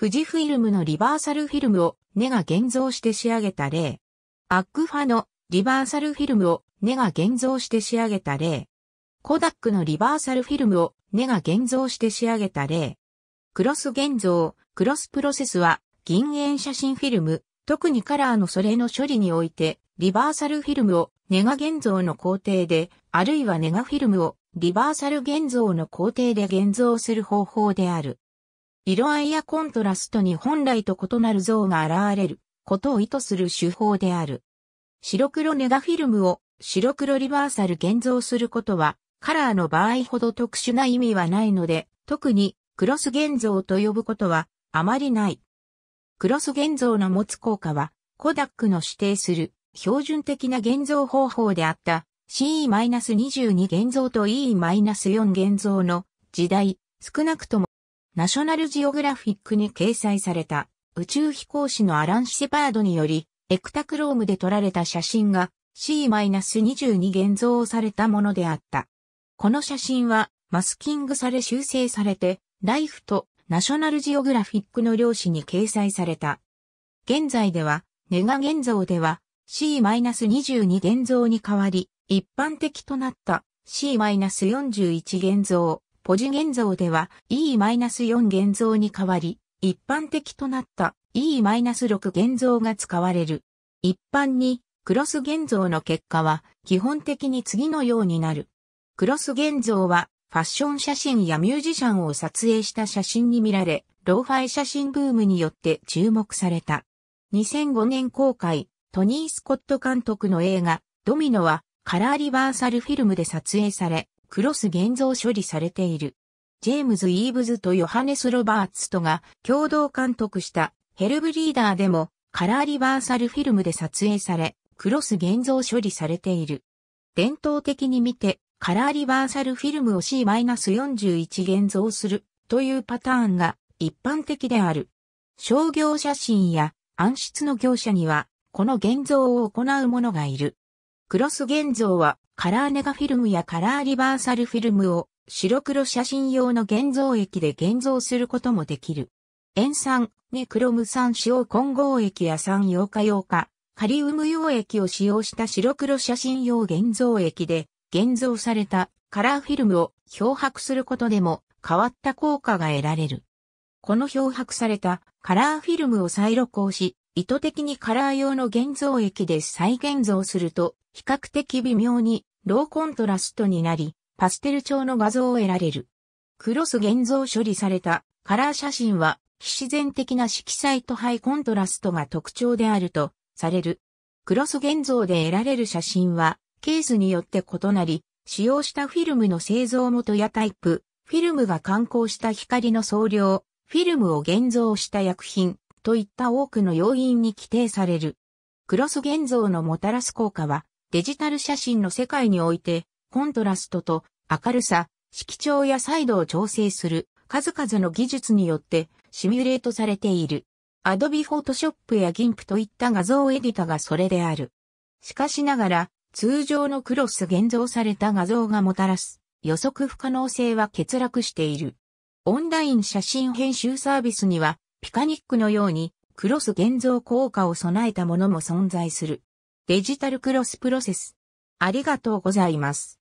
富士フィルムのリバーサルフィルムを根が現像して仕上げた例。アックファのリバーサルフィルムを根が現像して仕上げた例。コダックのリバーサルフィルムを根が現像して仕上げた例。クロス現像、クロスプロセスは銀塩写真フィルム、特にカラーのそれの処理において、リバーサルフィルムをネガ現像の工程で、あるいはネガフィルムをリバーサル現像の工程で現像する方法である。色合いやコントラストに本来と異なる像が現れることを意図する手法である。白黒ネガフィルムを白黒リバーサル現像することはカラーの場合ほど特殊な意味はないので、特にクロス現像と呼ぶことはあまりない。クロス現像の持つ効果は、コダックの指定する標準的な現像方法であった CE-22 現像と E-4 現像の時代、少なくともナショナルジオグラフィックに掲載された宇宙飛行士のアラン・シェパードにより、エクタクロームで撮られた写真が C-22 現像されたものであった。この写真はマスキングされ修正されて、ライフとナショナルジオグラフィックの両紙に掲載された。現在では、ネガ現像では C-22 現像に代わり、一般的となった C-41 現像、ポジ現像では E-4 現像に代わり、一般的となった E-6 現像が使われる。一般にクロス現像の結果は基本的に次のようになる。クロス現像はファッション写真やミュージシャンを撮影した写真に見られ、ローファイ写真ブームによって注目された。2005年公開、トニー・スコット監督の映画、ドミノはカラーリバーサルフィルムで撮影され、クロス現像処理されている。ジェームズ・イーブズとヨハネス・ロバーツとが共同監督したヘルブリーダーでもカラーリバーサルフィルムで撮影され、クロス現像処理されている。伝統的に見てカラーリバーサルフィルムを C-41 現像するというパターンが一般的である。商業写真や暗室の業者にはこの現像を行う者がいる。クロス現像はカラーネガフィルムやカラーリバーサルフィルムを白黒写真用の現像液で現像することもできる。塩酸、ネクロム酸使用混合液や酸溶化溶化、カリウム溶液を使用した白黒写真用現像液で現像されたカラーフィルムを漂白することでも変わった効果が得られる。この漂白されたカラーフィルムを再録光し、意図的にカラー用の現像液で再現像すると、比較的微妙にローコントラストになり、パステル調の画像を得られる。クロス現像処理されたカラー写真は、非自然的な色彩とハイコントラストが特徴であるとされる。クロス現像で得られる写真は、ケースによって異なり、使用したフィルムの製造元やタイプ、フィルムが刊行した光の総量、フィルムを現像した薬品、といった多くの要因に規定される。クロス現像のもたらす効果は、デジタル写真の世界において、コントラストと明るさ、色調や彩度を調整する数々の技術によってシミュレートされている。Adobe Photoshop や GIMP といった画像エディタがそれである。しかしながら、通常のクロス現像された画像がもたらす予測不可能性は欠落している。オンライン写真編集サービスにはピカニックのようにクロス現像効果を備えたものも存在する。デジタルクロスプロセス。ありがとうございます。